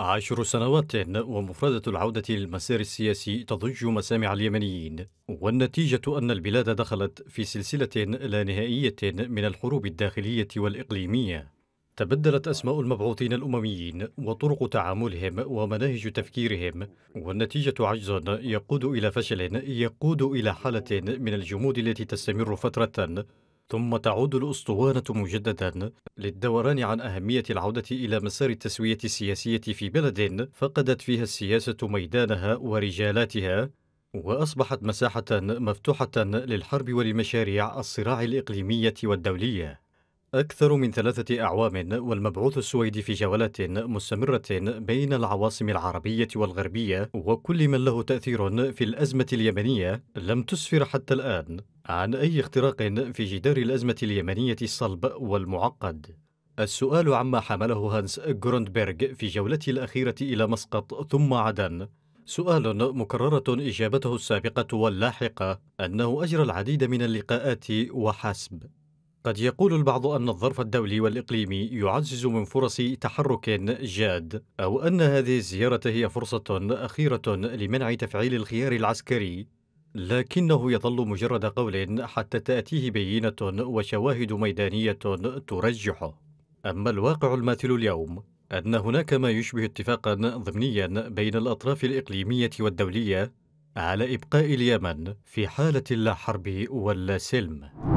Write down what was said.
عشر سنوات ومفردة العودة للمسار السياسي تضج مسامع اليمنيين والنتيجة أن البلاد دخلت في سلسلة لا نهائية من الحروب الداخلية والإقليمية تبدلت أسماء المبعوثين الأمميين وطرق تعاملهم ومناهج تفكيرهم والنتيجة عجز يقود إلى فشل يقود إلى حالة من الجمود التي تستمر فترة ثم تعود الأسطوانة مجددا للدوران عن أهمية العودة إلى مسار التسوية السياسية في بلد فقدت فيها السياسة ميدانها ورجالاتها وأصبحت مساحة مفتوحة للحرب ولمشاريع الصراع الإقليمية والدولية أكثر من ثلاثة أعوام والمبعوث السويدي في جولات مستمرة بين العواصم العربية والغربية وكل من له تأثير في الأزمة اليمنية لم تسفر حتى الآن عن أي اختراق في جدار الأزمة اليمنية الصلب والمعقد السؤال عما حمله هانس جروندبرغ في جولته الأخيرة إلى مسقط ثم عدن سؤال مكررة إجابته السابقة واللاحقة أنه أجرى العديد من اللقاءات وحسب قد يقول البعض أن الظرف الدولي والإقليمي يعزز من فرص تحرك جاد أو أن هذه الزيارة هي فرصة أخيرة لمنع تفعيل الخيار العسكري لكنه يظل مجرد قول حتى تأتيه بينة وشواهد ميدانية ترجحه أما الواقع الماثل اليوم أن هناك ما يشبه اتفاقا ضمنيا بين الأطراف الإقليمية والدولية على إبقاء اليمن في حالة لا حرب ولا سلم